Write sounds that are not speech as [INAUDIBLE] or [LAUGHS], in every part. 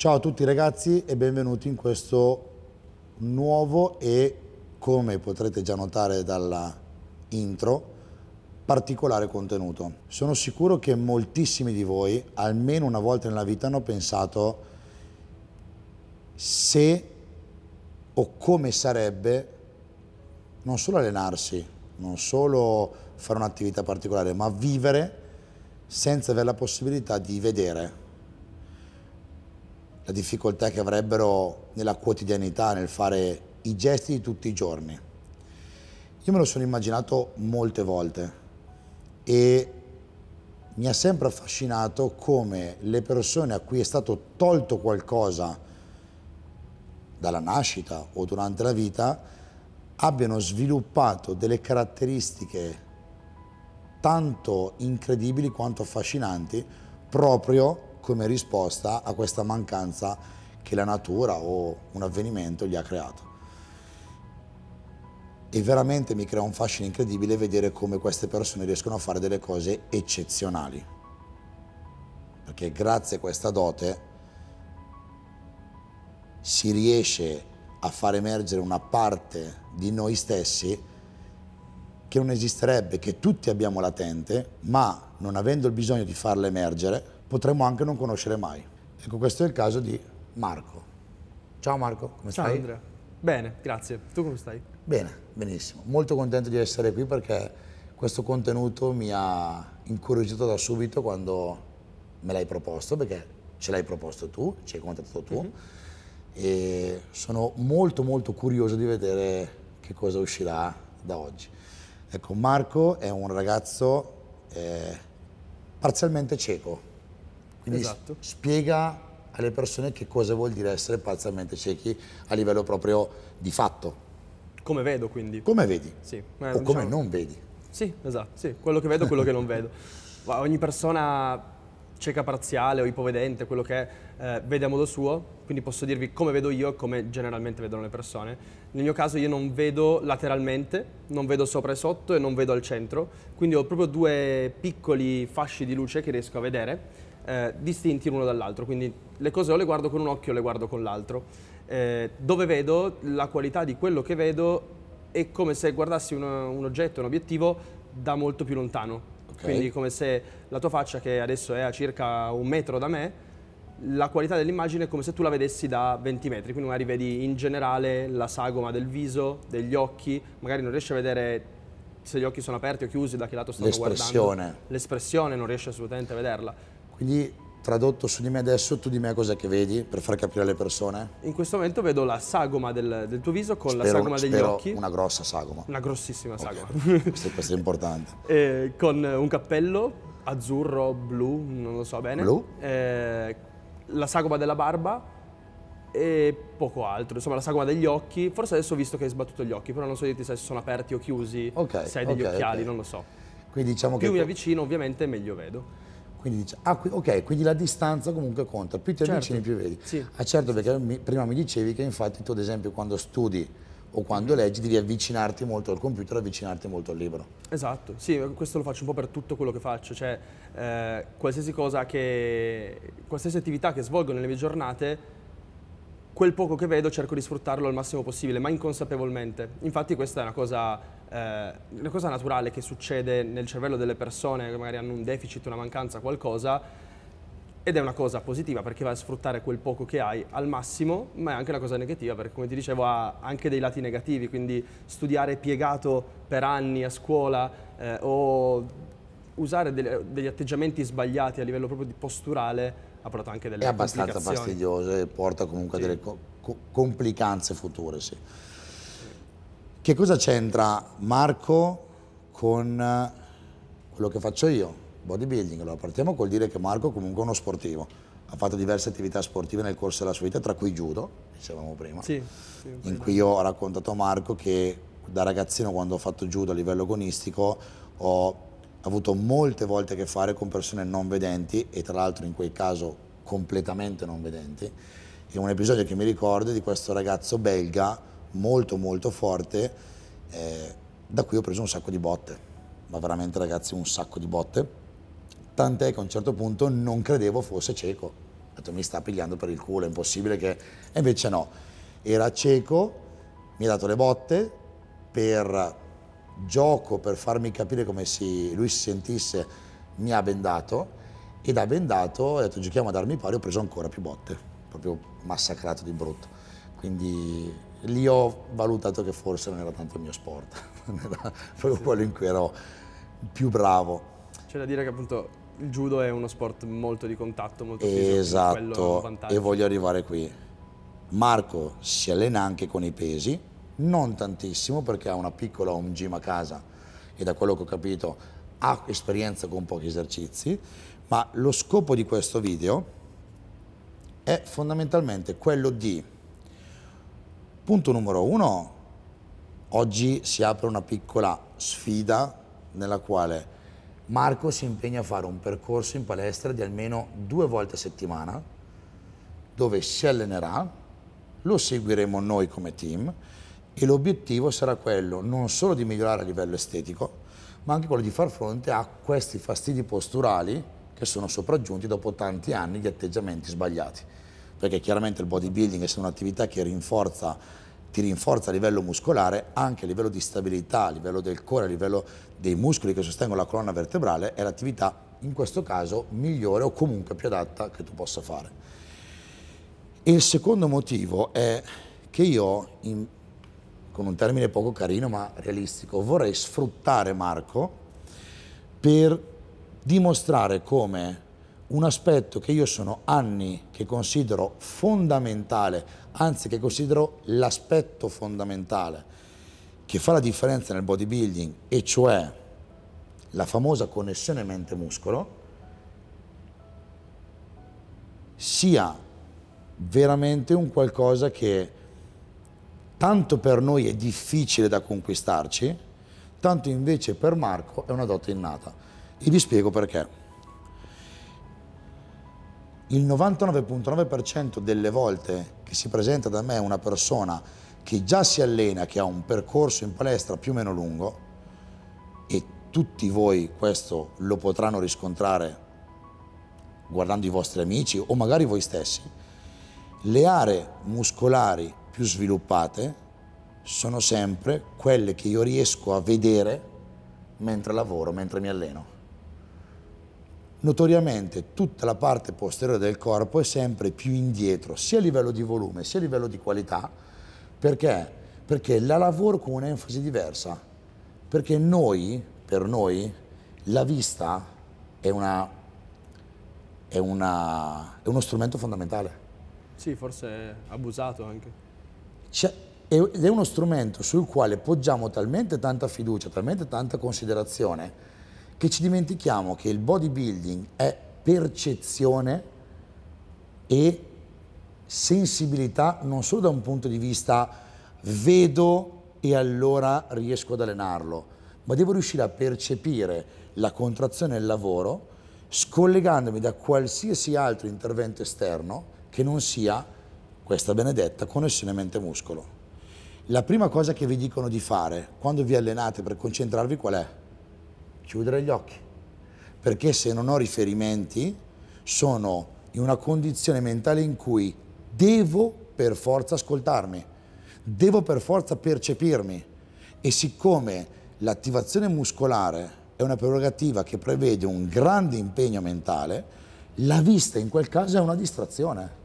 Ciao a tutti ragazzi e benvenuti in questo nuovo e, come potrete già notare dalla intro, particolare contenuto. Sono sicuro che moltissimi di voi, almeno una volta nella vita, hanno pensato se o come sarebbe non solo allenarsi, non solo fare un'attività particolare, ma vivere senza avere la possibilità di vedere la difficoltà che avrebbero nella quotidianità, nel fare i gesti di tutti i giorni. Io me lo sono immaginato molte volte e mi ha sempre affascinato come le persone a cui è stato tolto qualcosa dalla nascita o durante la vita abbiano sviluppato delle caratteristiche tanto incredibili quanto affascinanti proprio come risposta a questa mancanza che la natura o un avvenimento gli ha creato. E veramente mi crea un fascino incredibile vedere come queste persone riescono a fare delle cose eccezionali. Perché grazie a questa dote si riesce a far emergere una parte di noi stessi che non esisterebbe, che tutti abbiamo latente, ma non avendo il bisogno di farla emergere, potremmo anche non conoscere mai. Ecco, questo è il caso di Marco. Ciao Marco, come Ciao stai? Ciao Andrea. Bene, grazie. Tu come stai? Bene, benissimo. Molto contento di essere qui perché questo contenuto mi ha incuriosito da subito quando me l'hai proposto, perché ce l'hai proposto tu, ci hai contattato tu. Mm -hmm. E sono molto molto curioso di vedere che cosa uscirà da oggi. Ecco, Marco è un ragazzo eh, parzialmente cieco, quindi esatto. spiega alle persone che cosa vuol dire essere parzialmente ciechi a livello proprio di fatto. Come vedo quindi. Come vedi. Sì. Eh, o diciamo... come non vedi. Sì, esatto, sì. quello che vedo e quello che non vedo. Ma [LAUGHS] ogni persona cieca parziale o ipovedente, quello che eh, vede a modo suo, quindi posso dirvi come vedo io e come generalmente vedono le persone. Nel mio caso io non vedo lateralmente, non vedo sopra e sotto e non vedo al centro, quindi ho proprio due piccoli fasci di luce che riesco a vedere eh, distinti l'uno dall'altro, quindi le cose o le guardo con un occhio o le guardo con l'altro. Eh, dove vedo, la qualità di quello che vedo è come se guardassi un, un oggetto, un obiettivo da molto più lontano. Okay. Quindi come se la tua faccia, che adesso è a circa un metro da me, la qualità dell'immagine è come se tu la vedessi da 20 metri, quindi magari vedi in generale la sagoma del viso, degli occhi, magari non riesci a vedere se gli occhi sono aperti o chiusi, da che lato stanno guardando. L'espressione. L'espressione non riesci assolutamente a vederla. Quindi tradotto su di me adesso, tu di me cos'è che vedi per far capire alle persone? In questo momento vedo la sagoma del, del tuo viso con spero, la sagoma degli occhi. Una grossa sagoma. Una grossissima okay. sagoma. [LAUGHS] questo, questo, è importante. [LAUGHS] Eh, con un cappello azzurro, blu, non lo so bene. Blu. Eh, la sagoma della barba e poco altro, insomma la sagoma degli occhi, forse adesso ho visto che hai sbattuto gli occhi, però non so dirti se sono aperti o chiusi, okay, se hai degli okay, occhiali, non lo so. Quindi diciamo Più che... mi avvicino ovviamente meglio vedo. Quindi dice, ah, ok, quindi la distanza comunque conta, più ti certo. avvicini certo. più vedi. Sì. Ah certo, perché mi, prima mi dicevi che infatti tu ad esempio quando studi o quando mm-hmm. leggi devi avvicinarti molto al computer, avvicinarti molto al libro. Esatto, sì, questo lo faccio un po' per tutto quello che faccio, cioè eh, qualsiasi cosa che, qualsiasi attività che svolgo nelle mie giornate quel poco che vedo cerco di sfruttarlo al massimo possibile, ma inconsapevolmente. Infatti questa è una cosa, eh, una cosa naturale che succede nel cervello delle persone che magari hanno un deficit, una mancanza, qualcosa, ed è una cosa positiva perché vai a sfruttare quel poco che hai al massimo, ma è anche una cosa negativa perché come ti dicevo ha anche dei lati negativi, quindi studiare piegato per anni a scuola eh, o usare degli atteggiamenti sbagliati a livello proprio di posturale ha portato anche delle È abbastanza fastidioso e porta comunque sì. a delle co complicanze future, sì. Che cosa c'entra Marco con eh, quello che faccio io, bodybuilding? Allora, partiamo col dire che Marco comunque è uno sportivo. Ha fatto diverse attività sportive nel corso della sua vita, tra cui judo, dicevamo prima, sì, sì, in cui io ho raccontato a Marco che da ragazzino quando ho fatto judo a livello agonistico ho avuto molte volte a che fare con persone non vedenti e tra l'altro in quel caso completamente non vedenti. E un episodio che mi ricordo è di questo ragazzo belga molto molto forte eh, da cui ho preso un sacco di botte, ma veramente ragazzi un sacco di botte, tant'è che a un certo punto non credevo fosse cieco, ho detto mi sta pigliando per il culo, è impossibile che... E invece no, era cieco, mi ha dato le botte per gioco per farmi capire come si, lui si sentisse, mi ha bendato e da bendato ho detto giochiamo ad armi pari, ho preso ancora più botte, proprio massacrato di brutto. Quindi lì ho valutato che forse non era tanto il mio sport, [LAUGHS] non era proprio quello in cui ero più bravo. C'è da dire che appunto il judo è uno sport molto di contatto, molto fisico. Esatto, e voglio arrivare qui. Marco si allena anche con i pesi, non tantissimo perché ha una piccola home gym a casa e da quello che ho capito ha esperienza con pochi esercizi, ma lo scopo di questo video è fondamentalmente quello di, punto numero uno, oggi si apre una piccola sfida nella quale Marco si impegna a fare un percorso in palestra di almeno due volte a settimana, dove si allenerà, lo seguiremo noi come team e l'obiettivo sarà quello non solo di migliorare a livello estetico, ma anche quello di far fronte a questi fastidi posturali che sono sopraggiunti dopo tanti anni di atteggiamenti sbagliati. Perché chiaramente il bodybuilding, essendo un'attività che rinforza, ti rinforza a livello muscolare, anche a livello di stabilità, a livello del cuore, a livello dei muscoli che sostengono la colonna vertebrale, è l'attività in questo caso migliore o comunque più adatta che tu possa fare. E il secondo motivo è che io in, con un termine poco carino ma realistico, vorrei sfruttare Marco per dimostrare come un aspetto che io sono anni che considero fondamentale, anzi che considero l'aspetto fondamentale che fa la differenza nel bodybuilding, e cioè la famosa connessione mente-muscolo, sia veramente un qualcosa che tanto per noi è difficile da conquistarci, tanto invece per Marco è una dote innata. E vi spiego perché. Il 99.9% delle volte che si presenta da me una persona che già si allena, che ha un percorso in palestra più o meno lungo, e tutti voi questo lo potranno riscontrare guardando i vostri amici o magari voi stessi, le aree muscolari più sviluppate sono sempre quelle che io riesco a vedere mentre lavoro, mentre mi alleno. Notoriamente tutta la parte posteriore del corpo è sempre più indietro, sia a livello di volume, sia a livello di qualità, perché? Perché la lavoro con un'enfasi diversa, perché noi, per noi, la vista è, una, è, una, è uno strumento fondamentale. Sì, forse abusato anche ed è uno strumento sul quale poggiamo talmente tanta fiducia, talmente tanta considerazione, che ci dimentichiamo che il bodybuilding è percezione e sensibilità non solo da un punto di vista vedo e allora riesco ad allenarlo, ma devo riuscire a percepire la contrazione e il lavoro scollegandomi da qualsiasi altro intervento esterno che non sia questa benedetta connessione mente-muscolo. La prima cosa che vi dicono di fare quando vi allenate per concentrarvi qual è? Chiudere gli occhi. Perché se non ho riferimenti sono in una condizione mentale in cui devo per forza ascoltarmi, devo per forza percepirmi e siccome l'attivazione muscolare è una prerogativa che prevede un grande impegno mentale, la vista in quel caso è una distrazione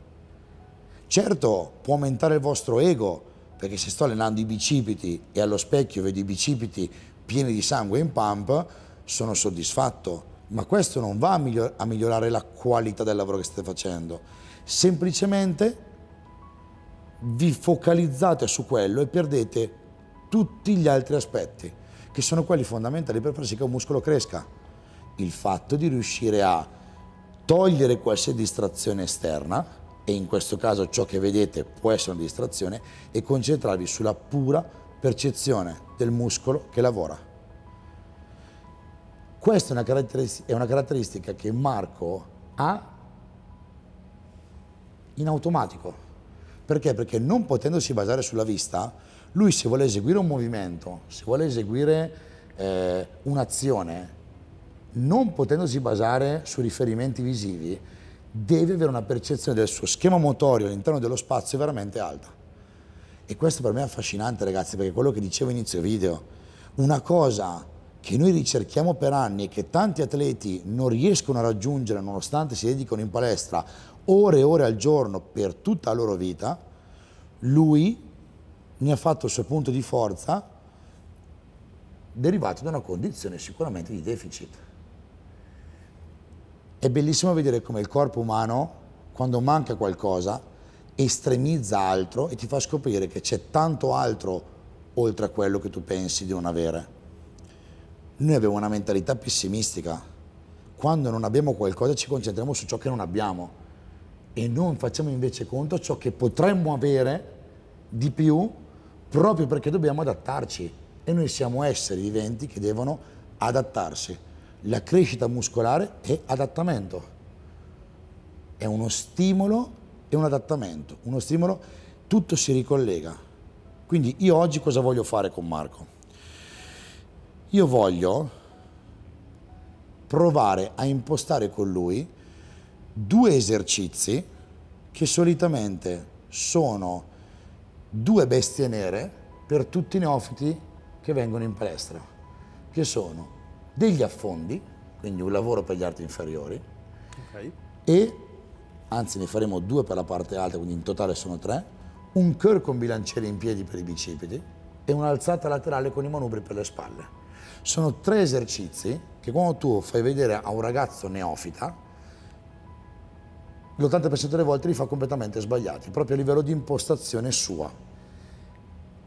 Certo, può aumentare il vostro ego, perché se sto allenando i bicipiti e allo specchio vedo i bicipiti pieni di sangue in pump, sono soddisfatto. Ma questo non va a, miglior a migliorare la qualità del lavoro che state facendo. Semplicemente vi focalizzate su quello e perdete tutti gli altri aspetti, che sono quelli fondamentali per far sì che un muscolo cresca. Il fatto di riuscire a togliere qualsiasi distrazione esterna, e in questo caso ciò che vedete può essere una distrazione e concentrarvi sulla pura percezione del muscolo che lavora. Questa è una caratteristica, è una caratteristica che Marco ha in automatico. Perché? Perché non potendosi basare sulla vista, lui se vuole eseguire un movimento, se vuole eseguire eh, un'azione, non potendosi basare su riferimenti visivi, deve avere una percezione del suo schema motorio all'interno dello spazio veramente alta. E questo per me è affascinante, ragazzi, perché quello che dicevo inizio video, una cosa che noi ricerchiamo per anni e che tanti atleti non riescono a raggiungere nonostante si dedicano in palestra ore e ore al giorno per tutta la loro vita, lui ne ha fatto il suo punto di forza derivato da una condizione sicuramente di deficit. È bellissimo vedere come il corpo umano, quando manca qualcosa, estremizza altro e ti fa scoprire che c'è tanto altro oltre a quello che tu pensi di non avere. Noi abbiamo una mentalità pessimistica. Quando non abbiamo qualcosa ci concentriamo su ciò che non abbiamo e non facciamo invece conto ciò che potremmo avere di più proprio perché dobbiamo adattarci e noi siamo esseri viventi che devono adattarsi. La crescita muscolare è adattamento, è uno stimolo e un adattamento, uno stimolo, tutto si ricollega. Quindi io oggi cosa voglio fare con Marco? Io voglio provare a impostare con lui due esercizi che solitamente sono due bestie nere per tutti i neofiti che vengono in palestra, che sono degli affondi, quindi un lavoro per gli arti inferiori, okay. e anzi ne faremo due per la parte alta, quindi in totale sono tre, un curl con bilanciere in piedi per i bicipiti e un'alzata laterale con i manubri per le spalle. Sono tre esercizi che quando tu fai vedere a un ragazzo neofita, l'80% delle volte li fa completamente sbagliati, proprio a livello di impostazione sua.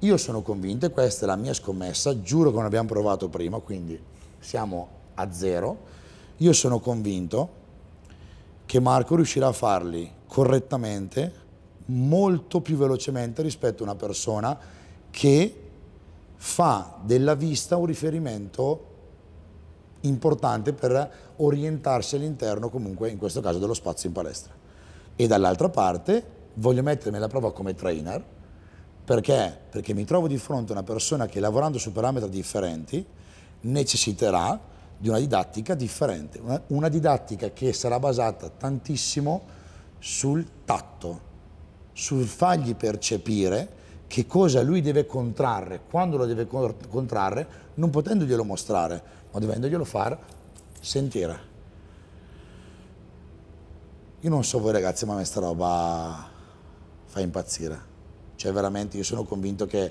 Io sono convinto, e questa è la mia scommessa, giuro che non abbiamo provato prima, quindi siamo a zero. Io sono convinto che Marco riuscirà a farli correttamente, molto più velocemente rispetto a una persona che fa della vista un riferimento importante per orientarsi all'interno comunque in questo caso dello spazio in palestra. E dall'altra parte voglio mettermi alla prova come trainer perché? Perché mi trovo di fronte a una persona che lavorando su parametri differenti necessiterà di una didattica differente, una didattica che sarà basata tantissimo sul tatto, sul fargli percepire che cosa lui deve contrarre, quando lo deve contrarre, non potendoglielo mostrare, ma dovendoglielo far sentire. Io non so voi ragazzi, ma questa roba fa impazzire. Cioè veramente io sono convinto che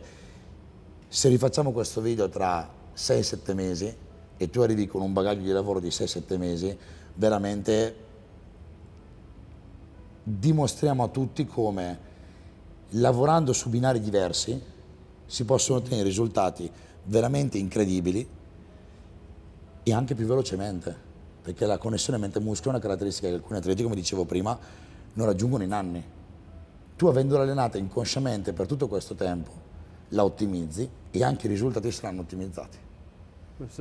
se rifacciamo questo video tra 6-7 mesi e tu arrivi con un bagaglio di lavoro di 6-7 mesi, veramente dimostriamo a tutti come lavorando su binari diversi si possono ottenere risultati veramente incredibili e anche più velocemente, perché la connessione mente-muscolo è una caratteristica che alcuni atleti, come dicevo prima, non raggiungono in anni. Tu avendola allenata inconsciamente per tutto questo tempo, la ottimizzi e anche i risultati saranno ottimizzati.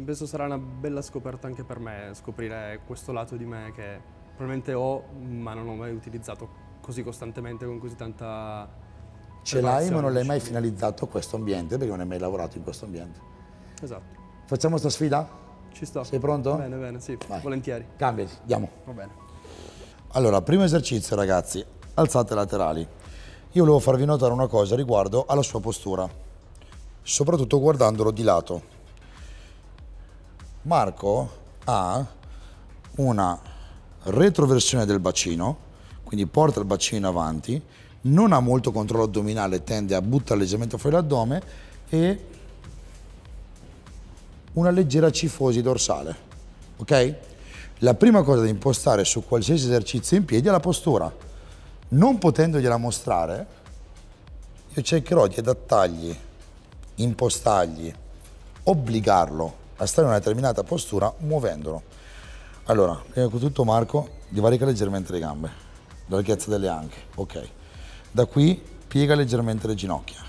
Penso sarà una bella scoperta anche per me scoprire questo lato di me che probabilmente ho ma non ho mai utilizzato così costantemente con così tanta... Ce l'hai ma non l'hai mai finalizzato questo ambiente perché non hai mai lavorato in questo ambiente. Esatto. Facciamo questa sfida? Ci sto. Sei pronto? Bene, bene, sì, Vai. volentieri. Cambiati, andiamo. Va bene. Allora, primo esercizio ragazzi, alzate laterali. Io volevo farvi notare una cosa riguardo alla sua postura, soprattutto guardandolo di lato Marco ha una retroversione del bacino, quindi porta il bacino avanti, non ha molto controllo addominale, tende a buttare leggermente fuori l'addome e una leggera cifosi dorsale. Ok? La prima cosa da impostare su qualsiasi esercizio in piedi è la postura. Non potendogliela mostrare, io cercherò di adattargli, impostargli, obbligarlo a stare in una determinata postura muovendolo. Allora, prima di tutto Marco, divarica leggermente le gambe, la larghezza delle anche, ok. Da qui piega leggermente le ginocchia.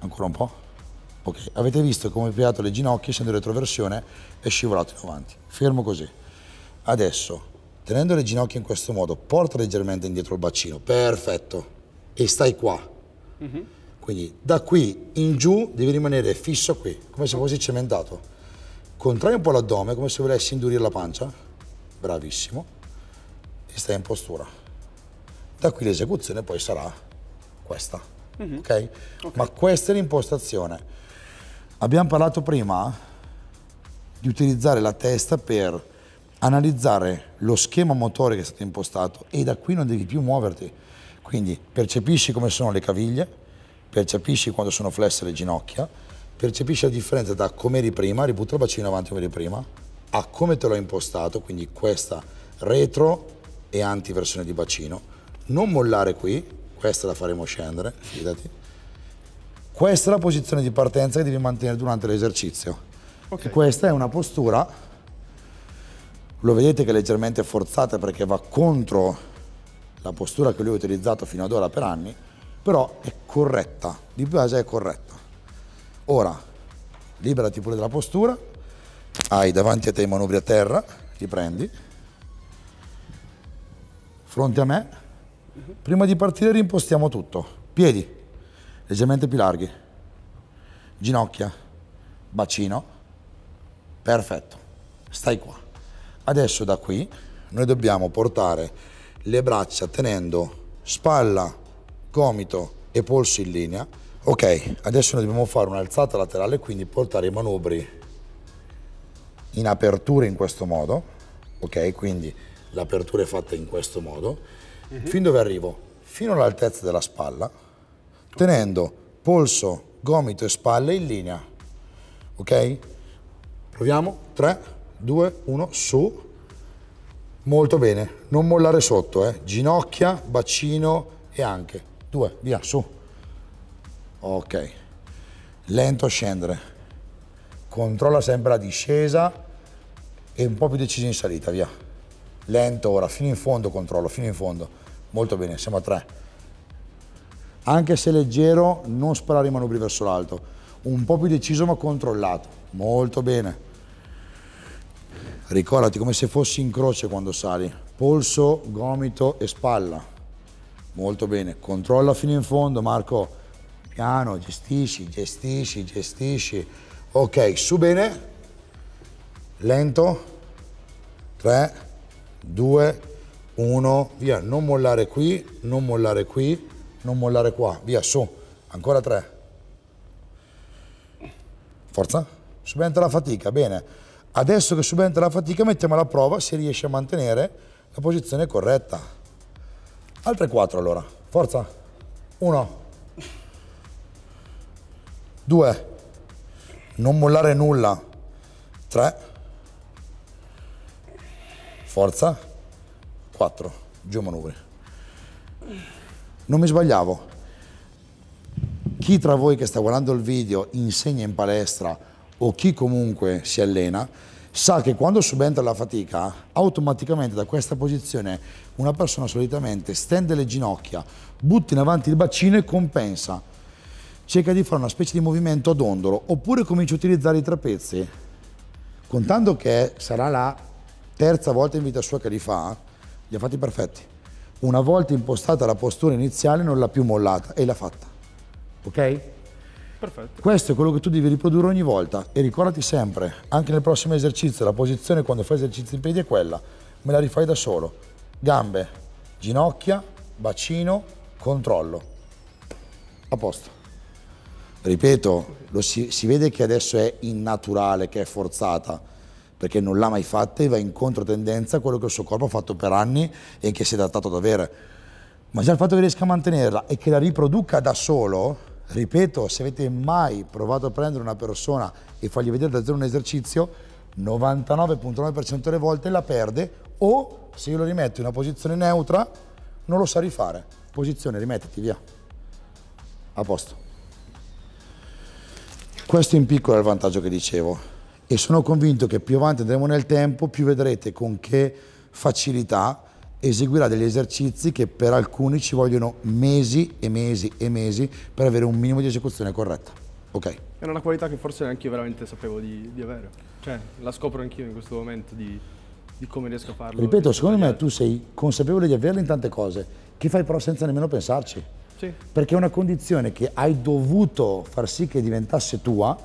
Ancora un po'. Ok, avete visto come ho piegato le ginocchia, essendo in retroversione e scivolato in avanti. Fermo così. Adesso, tenendo le ginocchia in questo modo, porta leggermente indietro il bacino. Perfetto. E stai qua. Mm -hmm. Quindi da qui in giù devi rimanere fisso qui, come se fossi cementato contrai un po' l'addome come se volessi indurire la pancia, bravissimo, e stai in postura. Da qui l'esecuzione poi sarà questa, mm -hmm. okay? ok? Ma questa è l'impostazione. Abbiamo parlato prima di utilizzare la testa per analizzare lo schema motore che è stato impostato e da qui non devi più muoverti. Quindi percepisci come sono le caviglie, percepisci quando sono flesse le ginocchia, percepisci la differenza da come eri prima, ributta il bacino avanti come eri prima, a come te l'ho impostato, quindi questa retro e anti versione di bacino. Non mollare qui, questa la faremo scendere, fidati. Questa è la posizione di partenza che devi mantenere durante l'esercizio. Okay. Questa è una postura, lo vedete che è leggermente forzata perché va contro la postura che lui ha utilizzato fino ad ora per anni, però è corretta, di base è corretta. Ora, liberati pure dalla postura, hai davanti a te i manubri a terra, ti prendi, fronte a me, prima di partire rimpostiamo tutto, piedi leggermente più larghi, ginocchia, bacino, perfetto, stai qua. Adesso da qui noi dobbiamo portare le braccia tenendo spalla, gomito e polso in linea, Ok, adesso noi dobbiamo fare un'alzata laterale, quindi portare i manubri in apertura in questo modo, ok? Quindi l'apertura è fatta in questo modo. Mm -hmm. Fin dove arrivo? Fino all'altezza della spalla, tenendo polso, gomito e spalle in linea, ok? Proviamo, 3, 2, 1, su. Molto bene, non mollare sotto, eh? Ginocchia, bacino e anche. 2, via, su. Ok, lento a scendere, controlla sempre la discesa e un po' più deciso in salita, via. Lento ora, fino in fondo controllo, fino in fondo. Molto bene, siamo a tre. Anche se leggero, non sparare i manubri verso l'alto. Un po' più deciso ma controllato. Molto bene. Ricordati come se fossi in croce quando sali. Polso, gomito e spalla. Molto bene. Controlla fino in fondo, Marco piano, gestisci, gestisci, gestisci. Ok, su bene, lento, 3, 2, 1, via, non mollare qui, non mollare qui, non mollare qua, via, su, ancora 3. Forza, subentra la fatica, bene. Adesso che subentra la fatica mettiamo alla prova se riesce a mantenere la posizione corretta. Altre 4 allora, forza, 1, 2, 2. Non mollare nulla. 3. Forza. 4. Giù manovre. Non mi sbagliavo. Chi tra voi che sta guardando il video insegna in palestra o chi comunque si allena sa che quando subentra la fatica, automaticamente da questa posizione una persona solitamente stende le ginocchia, butta in avanti il bacino e compensa cerca di fare una specie di movimento ad ondolo oppure comincia a utilizzare i trapezzi, contando che sarà la terza volta in vita sua che li fa, li ha fatti perfetti. Una volta impostata la postura iniziale non l'ha più mollata e l'ha fatta. Ok? Perfetto. Questo è quello che tu devi riprodurre ogni volta e ricordati sempre, anche nel prossimo esercizio, la posizione quando fai esercizi in piedi è quella, me la rifai da solo. Gambe, ginocchia, bacino, controllo. A posto ripeto, si, si, vede che adesso è innaturale, che è forzata, perché non l'ha mai fatta e va in controtendenza a quello che il suo corpo ha fatto per anni e che si è adattato ad avere. Ma già il fatto che riesca a mantenerla e che la riproduca da solo, ripeto, se avete mai provato a prendere una persona e fargli vedere da zero un esercizio, 99.9% delle volte la perde o se io lo rimetto in una posizione neutra non lo sa rifare. Posizione, rimettiti, via. A posto. Questo in piccolo è il vantaggio che dicevo e sono convinto che più avanti andremo nel tempo, più vedrete con che facilità eseguirà degli esercizi che per alcuni ci vogliono mesi e mesi e mesi per avere un minimo di esecuzione corretta. Ok. È una qualità che forse neanche io veramente sapevo di, di avere. Cioè, la scopro anch'io in questo momento di, di, come riesco a farlo. Ripeto, secondo me tu sei consapevole di averla in tante cose, che fai però senza nemmeno pensarci sì. perché è una condizione che hai dovuto far sì che diventasse tua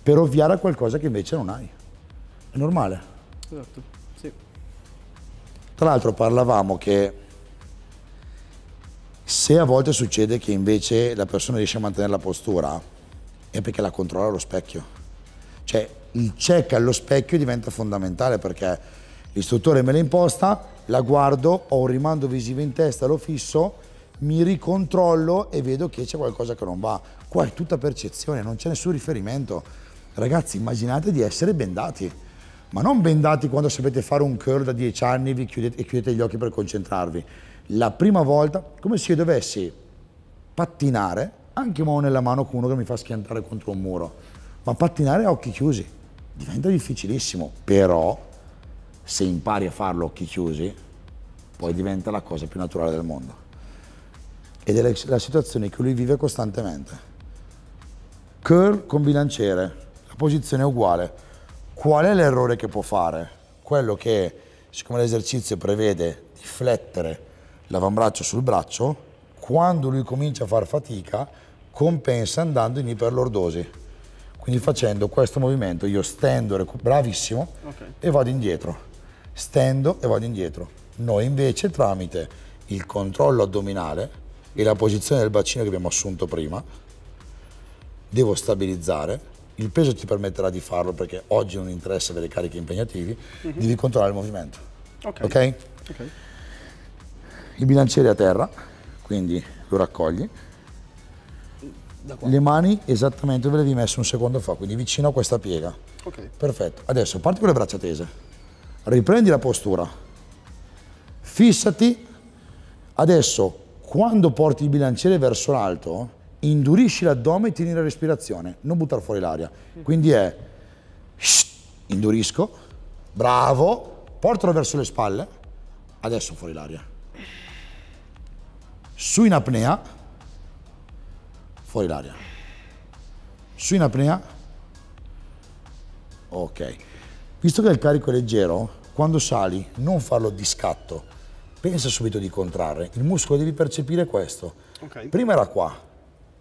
per ovviare a qualcosa che invece non hai. È normale. Esatto, sì. Tra l'altro parlavamo che se a volte succede che invece la persona riesce a mantenere la postura, è perché la controlla allo specchio. Cioè il check allo specchio diventa fondamentale perché l'istruttore me l'imposta, la guardo, ho un rimando visivo in testa, lo fisso mi ricontrollo e vedo che c'è qualcosa che non va. Qua è tutta percezione, non c'è nessun riferimento. Ragazzi, immaginate di essere bendati, ma non bendati quando sapete fare un curl da 10 anni vi chiudete, e chiudete gli occhi per concentrarvi. La prima volta, come se io dovessi pattinare, anche mo nella mano con uno che mi fa schiantare contro un muro, ma pattinare a occhi chiusi diventa difficilissimo, però se impari a farlo a occhi chiusi, poi diventa la cosa più naturale del mondo ed è la, situazione che lui vive costantemente. Curl con bilanciere, la posizione è uguale. Qual è l'errore che può fare? Quello che, siccome l'esercizio prevede di flettere l'avambraccio sul braccio, quando lui comincia a far fatica, compensa andando in iperlordosi. Quindi facendo questo movimento io stendo, bravissimo, okay. e vado indietro. Stendo e vado indietro. Noi invece tramite il controllo addominale e la posizione del bacino che abbiamo assunto prima, devo stabilizzare, il peso ti permetterà di farlo perché oggi non interessa avere cariche impegnativi, mm -hmm. devi controllare il movimento. Ok? okay? okay. Il bilanciere a terra, quindi lo raccogli. Le mani esattamente dove le avevi messo un secondo fa, quindi vicino a questa piega. Ok. Perfetto. Adesso parti con le braccia tese, riprendi la postura, fissati, adesso quando porti il bilanciere verso l'alto, indurisci l'addome e tieni la respirazione, non buttare fuori l'aria. Quindi è shh, indurisco, bravo, portalo verso le spalle, adesso fuori l'aria. Su in apnea, fuori l'aria. Su in apnea, ok. Visto che il carico è leggero, quando sali non farlo di scatto, pensa subito di contrarre. Il muscolo devi percepire questo. Okay. Prima era qua,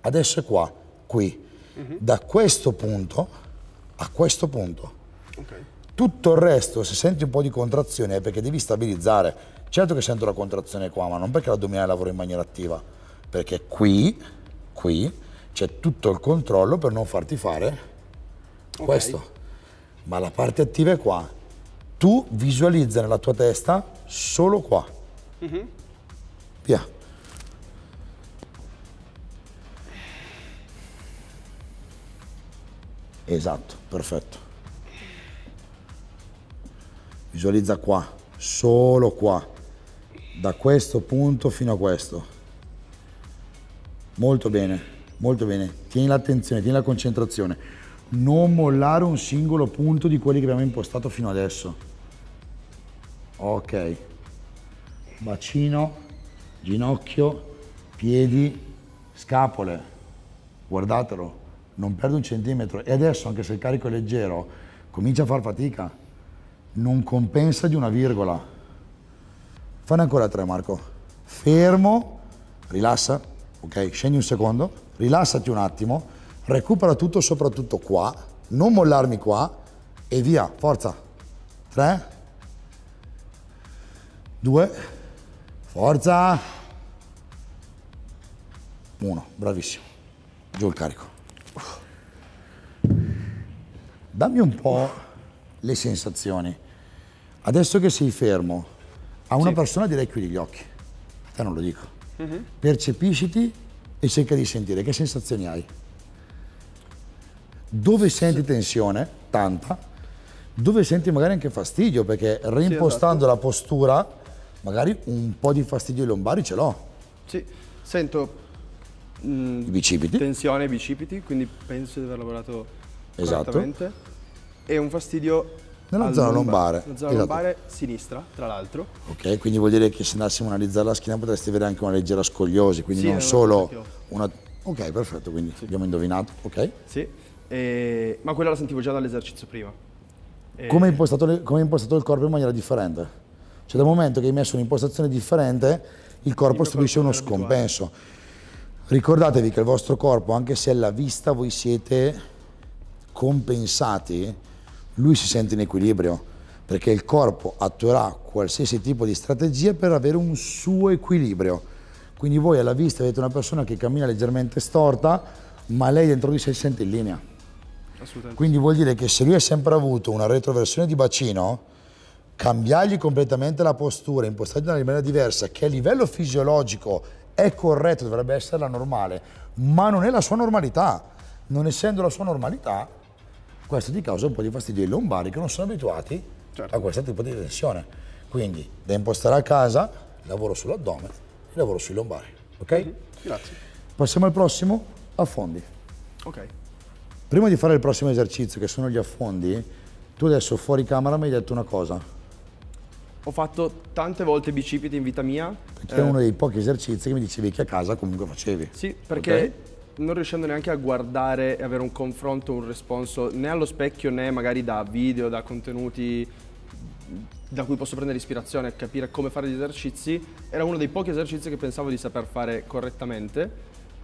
adesso è qua, qui. Uh mhm. -huh. Da questo punto a questo punto. Okay. Tutto il resto, se senti un po' di contrazione, è perché devi stabilizzare. Certo che sento la contrazione qua, ma non perché l'addominale lavora in maniera attiva. Perché qui, qui, c'è tutto il controllo per non farti fare okay. questo. Ma la parte attiva è qua. Tu visualizza nella tua testa solo qua Mm-hmm. Yeah. Esatto, perfetto. Visualizza qua, solo qua, da questo punto fino a questo. Molto bene, molto bene. Tieni l'attenzione, tieni la concentrazione. Non mollare un singolo punto di quelli che abbiamo impostato fino adesso. Ok bacino, ginocchio, piedi, scapole. Guardatelo, non perde un centimetro. E adesso, anche se il carico è leggero, comincia a far fatica. Non compensa di una virgola. Fanne ancora tre, Marco. Fermo, rilassa, ok? Scendi un secondo, rilassati un attimo, recupera tutto, soprattutto qua. Non mollarmi qua e via, forza. Tre, due, Forza. Uno, bravissimo. Giù il carico. Dammi un po' le sensazioni. Adesso che sei fermo, a una sì. persona direi chiudi gli occhi. A te non lo dico. Uh mhm. -huh. Percepisciti e cerca di sentire che sensazioni hai. Dove senti tensione, tanta, dove senti magari anche fastidio, perché reimpostando sì, esatto. la postura magari un po' di fastidio ai lombari ce l'ho. Sì, sento mh, mm, I bicipiti. tensione ai bicipiti, quindi penso di aver lavorato esatto. E un fastidio nella zona lombare. Nella zona esatto. lombare sinistra, tra l'altro. Ok, quindi vuol dire che se andassimo a analizzare la schiena potresti avere anche una leggera scogliosi, quindi sì, non solo una... Ok, perfetto, quindi sì. abbiamo indovinato, ok? Sì, e... ma quella la sentivo già dall'esercizio prima. E... Come hai impostato, impostato il corpo in maniera differente? Cioè dal momento che hai messo un'impostazione differente, il corpo il subisce corpo uno scompenso. Abituale. Ricordatevi che il vostro corpo, anche se alla vista voi siete compensati, lui si sente in equilibrio, perché il corpo attuerà qualsiasi tipo di strategia per avere un suo equilibrio. Quindi voi alla vista avete una persona che cammina leggermente storta, ma lei dentro di sé si sente in linea. Assolutamente. Quindi vuol dire che se lui ha sempre avuto una retroversione di bacino, cambiargli completamente la postura, impostargli in una maniera diversa, che a livello fisiologico è corretto, dovrebbe essere la normale, ma non è la sua normalità. Non essendo la sua normalità, questo ti causa un po' di fastidio ai lombari che non sono abituati certo. a questo tipo di tensione. Quindi da impostare a casa, lavoro sull'addome e lavoro sui lombari. Ok? Mm -hmm. Grazie. Passiamo al prossimo, affondi. Ok. Prima di fare il prossimo esercizio, che sono gli affondi, tu adesso fuori camera mi hai detto una cosa ho fatto tante volte bicipiti in vita mia. Perché eh, è uno dei pochi esercizi che mi dicevi che a casa comunque facevi. Sì, perché okay? non riuscendo neanche a guardare e avere un confronto, un responso né allo specchio né magari da video, da contenuti da cui posso prendere ispirazione e capire come fare gli esercizi, era uno dei pochi esercizi che pensavo di saper fare correttamente.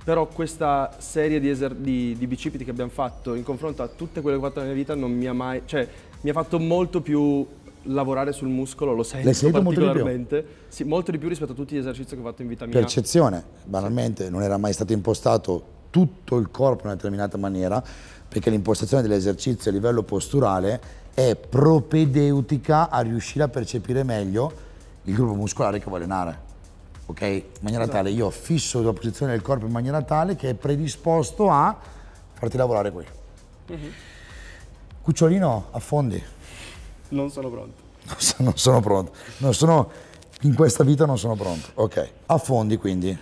Però questa serie di, di, di bicipiti che abbiamo fatto in confronto a tutte quelle che ho fatto nella mia vita non mi ha mai... cioè mi ha fatto molto più lavorare sul muscolo, lo sento, sento particolarmente. Molto di, Sì, molto di più rispetto a tutti gli esercizi che ho fatto in vita mia. Percezione, banalmente, sì. non era mai stato impostato tutto il corpo in una determinata maniera, perché l'impostazione dell'esercizio a livello posturale è propedeutica a riuscire a percepire meglio il gruppo muscolare che vuoi allenare. Ok? In maniera esatto. tale, io fisso la posizione del corpo in maniera tale che è predisposto a farti lavorare qui. Mm -hmm. Cucciolino, affondi. Non sono pronto. Non sono pronto. Non sono, in questa vita non sono pronto. Ok. Affondi quindi.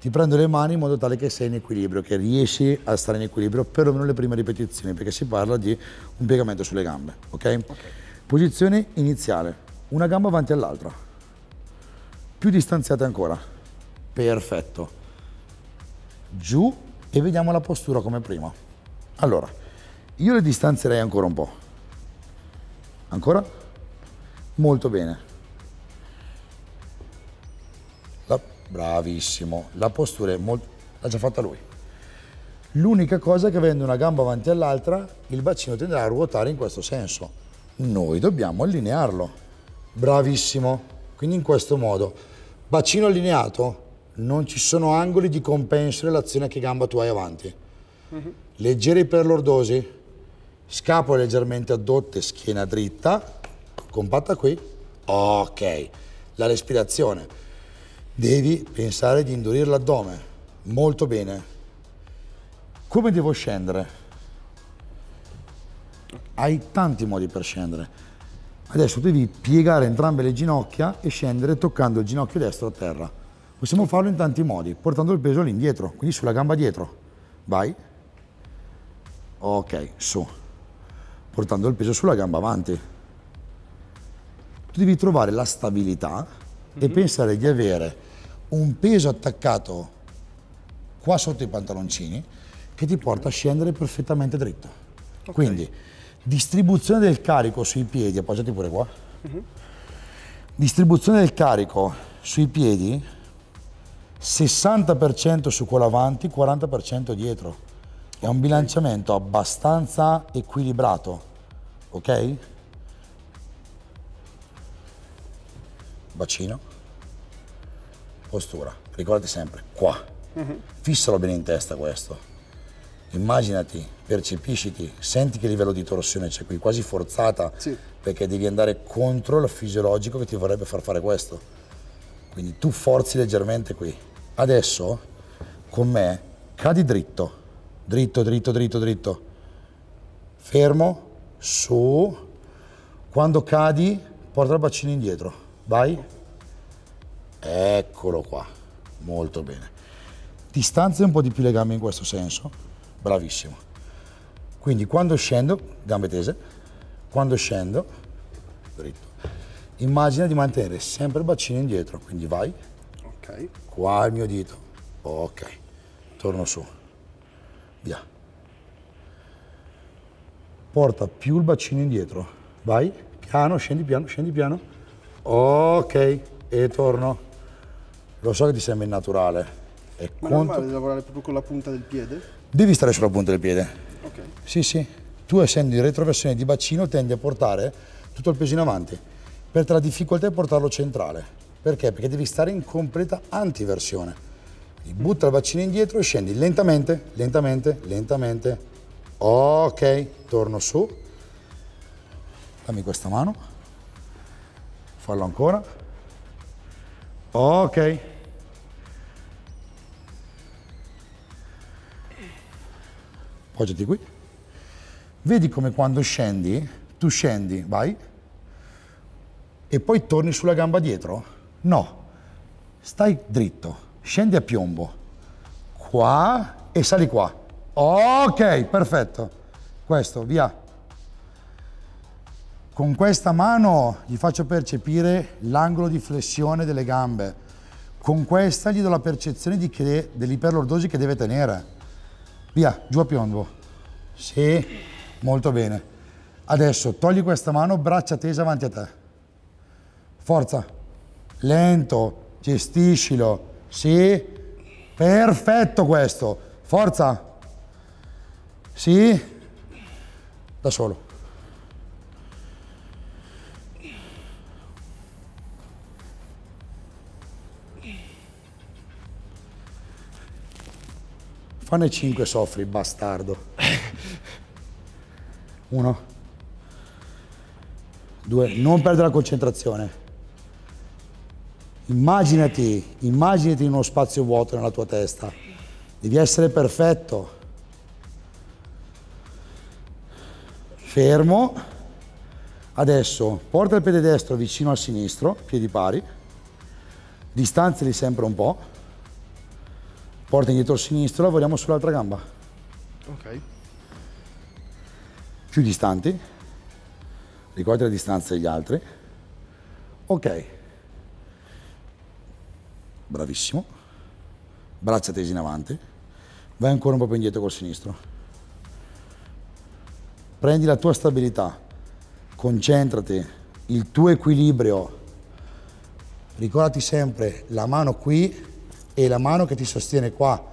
Ti prendo le mani in modo tale che sei in equilibrio, che riesci a stare in equilibrio perlomeno le prime ripetizioni, perché si parla di un piegamento sulle gambe. Ok? okay. Posizione iniziale. Una gamba avanti all'altra. Più distanziate ancora. Perfetto. Giù e vediamo la postura come prima. Allora, io le distanzierei ancora un po'. Ancora? Molto bene. La, bravissimo. La postura è molto... L'ha già fatta lui. L'unica cosa è che avendo una gamba avanti all'altra, il bacino tenderà a ruotare in questo senso. Noi dobbiamo allinearlo. Bravissimo. Quindi in questo modo. Bacino allineato, non ci sono angoli di compenso in relazione che gamba tu hai avanti. Uh mhm. -huh. Leggeri per lordosi, scapole leggermente addotte, schiena dritta, compatta qui, ok. La respirazione, devi pensare di indurire l'addome, molto bene. Come devo scendere? Hai tanti modi per scendere. Adesso devi piegare entrambe le ginocchia e scendere toccando il ginocchio destro a terra. Possiamo farlo in tanti modi, portando il peso all'indietro, quindi sulla gamba dietro. Vai. Ok, su portando il peso sulla gamba avanti. Tu devi trovare la stabilità e mm -hmm. pensare di avere un peso attaccato qua sotto i pantaloncini che ti porta a scendere perfettamente dritto. Okay. Quindi distribuzione del carico sui piedi, appoggiati pure qua. Mm -hmm. Distribuzione del carico sui piedi 60% su quello avanti, 40% dietro è un bilanciamento abbastanza equilibrato, ok? Bacino, postura, ricordati sempre, qua. Mm -hmm. Fissalo bene in testa questo. Immaginati, percepisciti, senti che livello di torsione c'è qui, quasi forzata, sì. perché devi andare contro il fisiologico che ti vorrebbe far fare questo. Quindi tu forzi leggermente qui. Adesso, con me, cadi dritto dritto, dritto, dritto, dritto, fermo, su, quando cadi porta il bacino indietro, vai, eccolo qua, molto bene, distanza un po' di più le gambe in questo senso, bravissimo, quindi quando scendo, gambe tese, quando scendo, dritto, immagina di mantenere sempre il bacino indietro, quindi vai, okay. qua il mio dito, ok, torno su, via. Porta più il bacino indietro, vai, piano, scendi piano, scendi piano, ok, e torno. Lo so che ti sembra innaturale. E Ma conto... normale devi lavorare proprio con la punta del piede? Devi stare sulla punta del piede. Ok. Sì, sì. Tu essendo in retroversione di bacino tendi a portare tutto il peso in avanti. Per te la difficoltà è portarlo centrale. Perché? Perché devi stare in completa antiversione butta il vaccino indietro e scendi lentamente, lentamente, lentamente. Ok, torno su. Dammi questa mano. Fallo ancora. Ok. Poggiati qui. Vedi come quando scendi, tu scendi, vai, e poi torni sulla gamba dietro? No, stai dritto scendi a piombo, qua e sali qua. Ok, perfetto. Questo, via. Con questa mano gli faccio percepire l'angolo di flessione delle gambe. Con questa gli do la percezione dell'iperlordosi che deve tenere. Via, giù a piombo. Sì, molto bene. Adesso togli questa mano, braccia tese avanti a te. Forza. Lento, gestiscilo sì. Perfetto questo. Forza. Sì. Da solo. Fanne 5 soffri, bastardo. Uno. Due. Non perdere la concentrazione. Immaginati, immaginati uno spazio vuoto nella tua testa. Devi essere perfetto. Fermo. Adesso porta il piede destro vicino al sinistro, piedi pari. Distanziali sempre un po'. Porta indietro il sinistro, lavoriamo sull'altra gamba. Ok. Più distanti. Ricordi la distanza degli altri. Ok bravissimo, braccia tesi in avanti, vai ancora un po' più indietro col sinistro. Prendi la tua stabilità, concentrati, il tuo equilibrio. Ricordati sempre la mano qui e la mano che ti sostiene qua.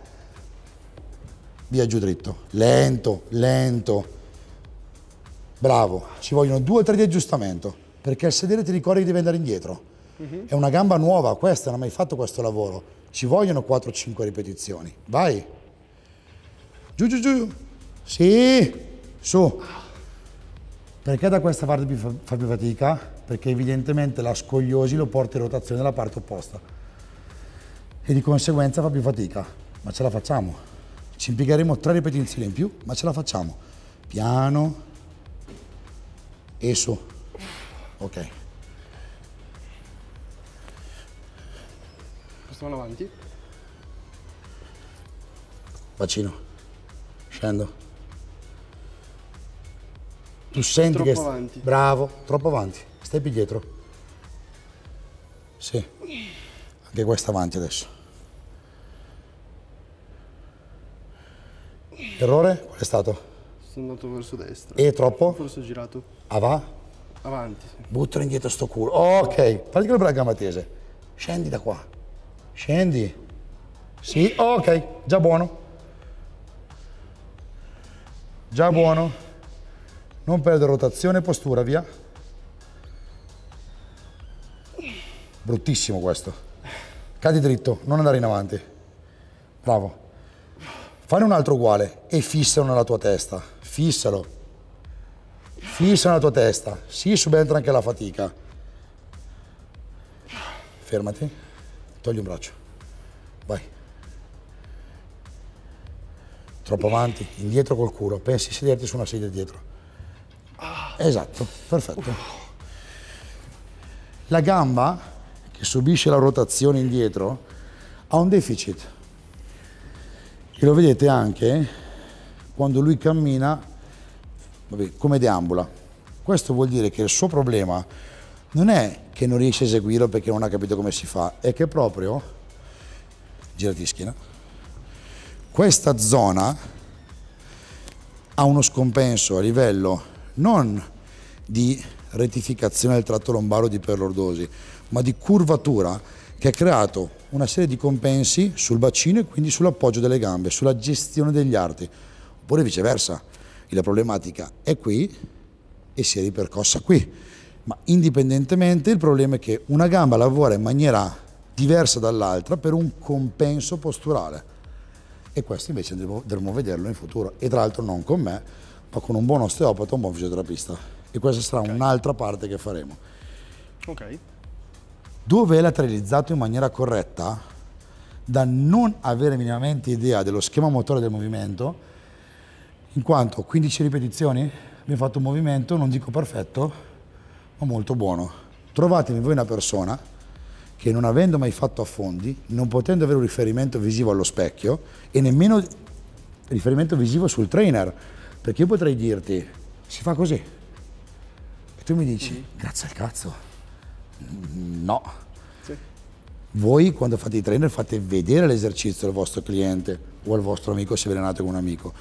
Via giù dritto, lento, lento. Bravo, ci vogliono due o tre di aggiustamento, perché al sedere ti ricordi di andare indietro. Mhm. È una gamba nuova questa, non ha mai fatto questo lavoro. Ci vogliono 4-5 ripetizioni. Vai. Giù, giù, giù. Sì. Su. Perché da questa parte fa, fa più fatica? Perché evidentemente la scogliosi lo porta in rotazione dalla parte opposta. E di conseguenza fa più fatica. Ma ce la facciamo. Ci impiegheremo 3 ripetizioni in più, ma ce la facciamo. Piano. E su. Ok. passiamo avanti. Bacino, scendo. Tu senti troppo che... Troppo avanti. Bravo, troppo avanti. Stai più dietro. Sì. Anche questa avanti adesso. Errore? Qual è stato? Sono andato verso destra. E troppo? Forse ho girato. Ah va? Avanti. Sì. Buttalo indietro sto culo. Oh, ok, fagli quello la matese. Scendi da qua. Scendi. Sì, ok, già buono. Già buono. Non perdere rotazione e postura, via. Bruttissimo questo. Cadi dritto, non andare in avanti. Bravo. Fai un altro uguale e fissalo nella tua testa. Fissalo. Fissa nella tua testa. si subentra anche la fatica. Fermati. Togli un braccio. Vai. Troppo avanti, indietro col culo. Pensi di sederti su una sedia dietro. Ah. Esatto, perfetto. La gamba che subisce la rotazione indietro ha un deficit. E lo vedete anche quando lui cammina, vabbè, come deambula. Questo vuol dire che il suo problema è non è che non riesce a eseguirlo perché non ha capito come si fa, è che proprio, girati schiena, questa zona ha uno scompenso a livello non di rettificazione del tratto lombaro di perlordosi, ma di curvatura che ha creato una serie di compensi sul bacino e quindi sull'appoggio delle gambe, sulla gestione degli arti, oppure viceversa. La problematica è qui e si è ripercossa qui ma indipendentemente il problema è che una gamba lavora in maniera diversa dall'altra per un compenso posturale e questo invece dovremo, andremo vederlo in futuro e tra l'altro non con me ma con un buon osteopata un buon fisioterapista e questa sarà okay. un'altra parte che faremo ok dove è lateralizzato in maniera corretta da non avere minimamente idea dello schema motore del movimento in quanto 15 ripetizioni abbiamo fatto un movimento non dico perfetto ma molto buono. Trovatemi voi una persona che non avendo mai fatto affondi, non potendo avere un riferimento visivo allo specchio e nemmeno riferimento visivo sul trainer, perché io potrei dirti si fa così e tu mi dici mm -hmm. grazie al cazzo, mm, no. Sì. Voi quando fate i trainer fate vedere l'esercizio al vostro cliente o al vostro amico se vi allenate con un amico.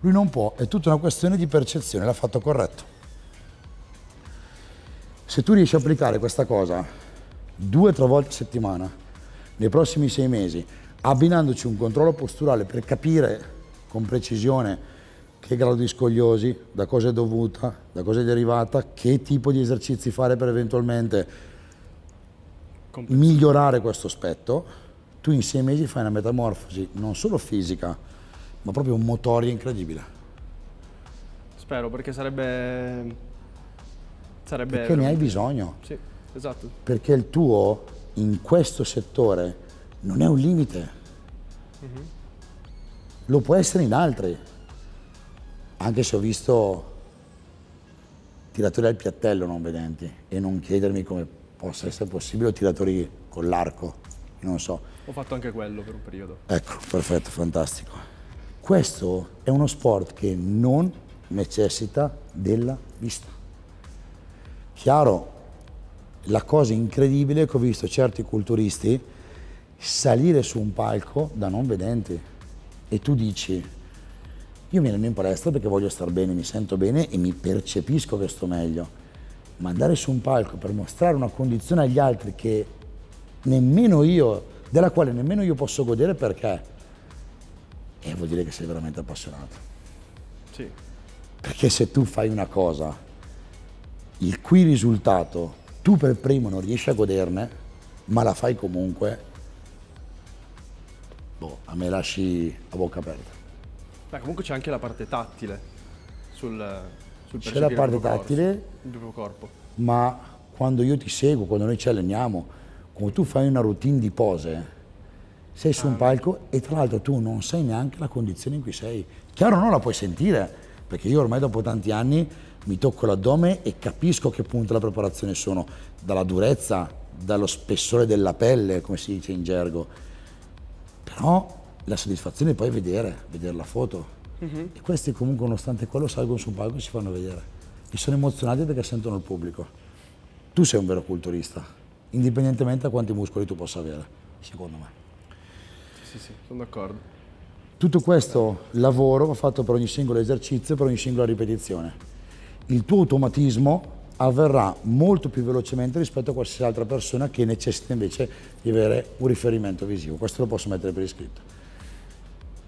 Lui non può, è tutta una questione di percezione, l'ha fatto corretto. Se tu riesci a applicare questa cosa due o tre volte a settimana, nei prossimi sei mesi, abbinandoci un controllo posturale per capire con precisione che grado di scogliosi, da cosa è dovuta, da cosa è derivata, che tipo di esercizi fare per eventualmente migliorare questo aspetto, tu in sei mesi fai una metamorfosi non solo fisica, ma proprio motoria incredibile. Spero, perché sarebbe Sarebbe perché ne hai bisogno. Sì, esatto. Perché il tuo in questo settore non è un limite. Mm -hmm. Lo può essere in altri. Anche se ho visto tiratori al piattello non vedenti e non chiedermi come possa essere possibile o tiratori con l'arco, non so. Ho fatto anche quello per un periodo. Ecco, perfetto, fantastico. Questo è uno sport che non necessita della vista. Chiaro, la cosa incredibile è che ho visto certi culturisti salire su un palco da non vedenti e tu dici io mi alleno in palestra perché voglio star bene, mi sento bene e mi percepisco che sto meglio ma andare su un palco per mostrare una condizione agli altri che nemmeno io, della quale nemmeno io posso godere perché eh, vuol dire che sei veramente appassionato sì perché se tu fai una cosa il cui risultato tu per primo non riesci a goderne, ma la fai comunque, boh, a me lasci a bocca aperta. Beh, comunque c'è anche la parte tattile sul, sul C'è la parte tattile, corso, il proprio corpo. Ma quando io ti seguo, quando noi ci alleniamo, quando tu fai una routine di pose, sei su ah, un palco e tra l'altro tu non sai neanche la condizione in cui sei. Chiaro non la puoi sentire, perché io ormai dopo tanti anni mi tocco l'addome e capisco che punto la preparazione sono, dalla durezza, dallo spessore della pelle, come si dice in gergo. Però la soddisfazione è poi vedere, vedere la foto. Mm -hmm. E questi comunque, nonostante quello, salgono su un palco e si fanno vedere. E sono emozionati perché sentono il pubblico. Tu sei un vero culturista, indipendentemente da quanti muscoli tu possa avere, secondo me. Sì, sì, sono d'accordo. Tutto questo lavoro va fatto per ogni singolo esercizio, per ogni singola ripetizione il tuo automatismo avverrà molto più velocemente rispetto a qualsiasi altra persona che necessita invece di avere un riferimento visivo. Questo lo posso mettere per iscritto.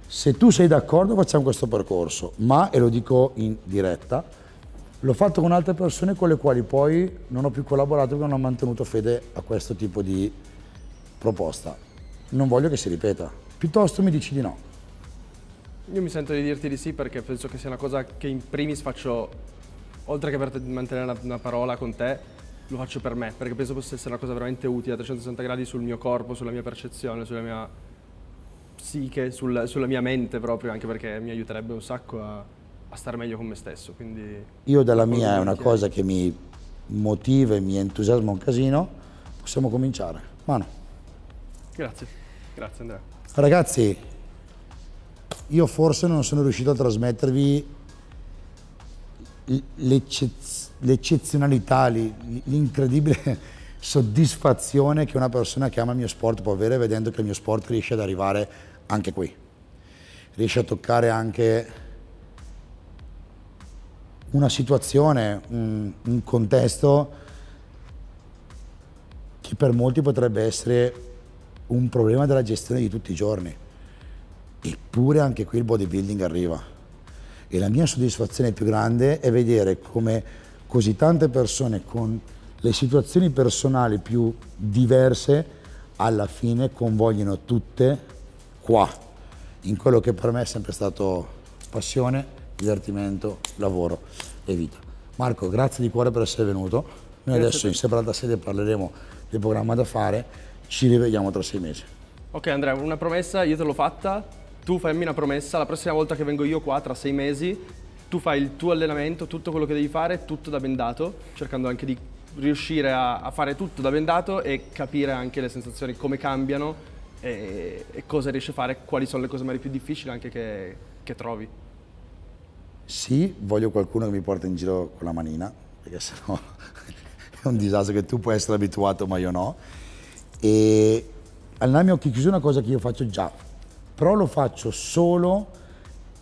Se tu sei d'accordo facciamo questo percorso, ma, e lo dico in diretta, l'ho fatto con altre persone con le quali poi non ho più collaborato perché non ho mantenuto fede a questo tipo di proposta. Non voglio che si ripeta, piuttosto mi dici di no. Io mi sento di dirti di sì perché penso che sia una cosa che in primis faccio oltre che per mantenere una, parola con te, lo faccio per me, perché penso possa essere una cosa veramente utile a 360 gradi sul mio corpo, sulla mia percezione, sulla mia psiche, sul, sulla mia mente proprio, anche perché mi aiuterebbe un sacco a, a stare meglio con me stesso. Quindi Io dalla mia è una chiaro. cosa che mi motiva e mi entusiasma un casino, possiamo cominciare. Mano. Grazie, grazie Andrea. Ragazzi, io forse non sono riuscito a trasmettervi l'eccezionalità, l'incredibile [LAUGHS] soddisfazione che una persona che ama il mio sport può avere vedendo che il mio sport riesce ad arrivare anche qui. Riesce a toccare anche una situazione, un, un contesto che per molti potrebbe essere un problema della gestione di tutti i giorni. Eppure anche qui il bodybuilding arriva e la mia soddisfazione più grande è vedere come così tante persone con le situazioni personali più diverse alla fine convogliono tutte qua, in quello che per me è sempre stato passione, divertimento, lavoro e vita. Marco, grazie di cuore per essere venuto. Noi adesso in separata sede parleremo del programma da fare, ci rivediamo tra sei mesi. Ok Andrea, una promessa, io te l'ho fatta, tu fammi una promessa, la prossima volta che vengo io qua tra sei mesi, tu fai il tuo allenamento, tutto quello che devi fare, tutto da bendato, cercando anche di riuscire a, a fare tutto da bendato e capire anche le sensazioni, come cambiano e, e, cosa riesci a fare, quali sono le cose magari più difficili anche che, che trovi. Sì, voglio qualcuno che mi porta in giro con la manina, perché sennò è un disastro che tu puoi essere abituato ma io no. E al occhi chiusi è una cosa che io faccio già, però lo faccio solo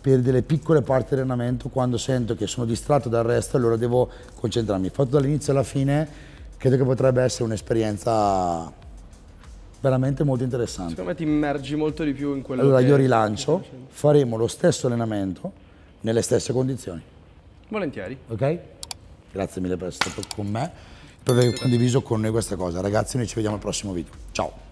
per delle piccole parti di allenamento quando sento che sono distratto dal resto allora devo concentrarmi. Fatto dall'inizio alla fine credo che potrebbe essere un'esperienza veramente molto interessante. Secondo me ti immergi molto di più in quello allora, che Allora io rilancio, faremo lo stesso allenamento nelle stesse condizioni. Volentieri. Ok? Grazie mille per essere stato con me, per aver condiviso con noi questa cosa. Ragazzi noi ci vediamo al prossimo video. Ciao!